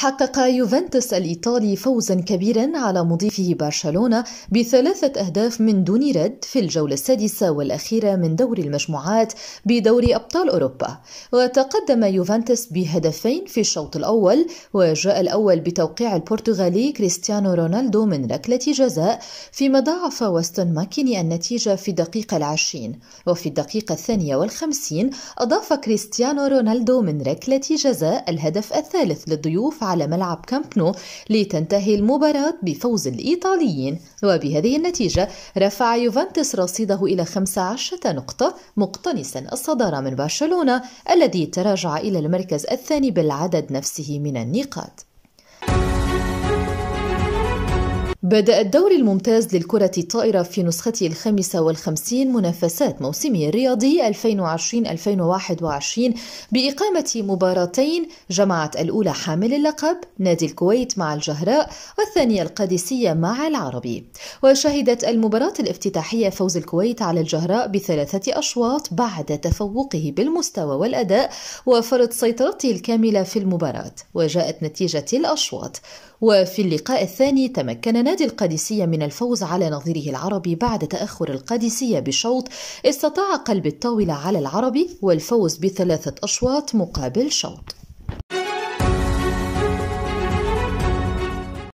حقق يوفنتوس الإيطالي فوزا كبيرا على مضيفه برشلونة بثلاثة أهداف من دون رد في الجولة السادسة والأخيرة من دور المجموعات بدور أبطال أوروبا وتقدم يوفنتوس بهدفين في الشوط الأول وجاء الأول بتوقيع البرتغالي كريستيانو رونالدو من ركلة جزاء فيما ضاعف وستون ماكيني النتيجة في الدقيقة العشرين وفي الدقيقة الثانية والخمسين أضاف كريستيانو رونالدو من ركلة جزاء الهدف الثالث للضيوف على ملعب كامب نو لتنتهي المباراة بفوز الإيطاليين وبهذه النتيجة رفع يوفنتوس رصيده إلى 15 نقطة مقتنسا الصدارة من برشلونة الذي تراجع إلى المركز الثاني بالعدد نفسه من النقاط بدأ الدور الممتاز للكرة الطائرة في نسخته الخامسة والخمسين منافسات موسمه الرياضي 2020-2021 بإقامة مباراتين جمعت الأولى حامل اللقب نادي الكويت مع الجهراء والثانية القادسية مع العربي وشهدت المباراة الافتتاحية فوز الكويت على الجهراء بثلاثة أشواط بعد تفوقه بالمستوى والأداء وفرض سيطرته الكاملة في المباراة وجاءت نتيجة الأشواط وفي اللقاء الثاني تمكن نادي بإمكانات القادسية من الفوز على نظيره العربي بعد تأخر القادسية بشوط استطاع قلب الطاولة على العربي والفوز بثلاثة أشواط مقابل شوط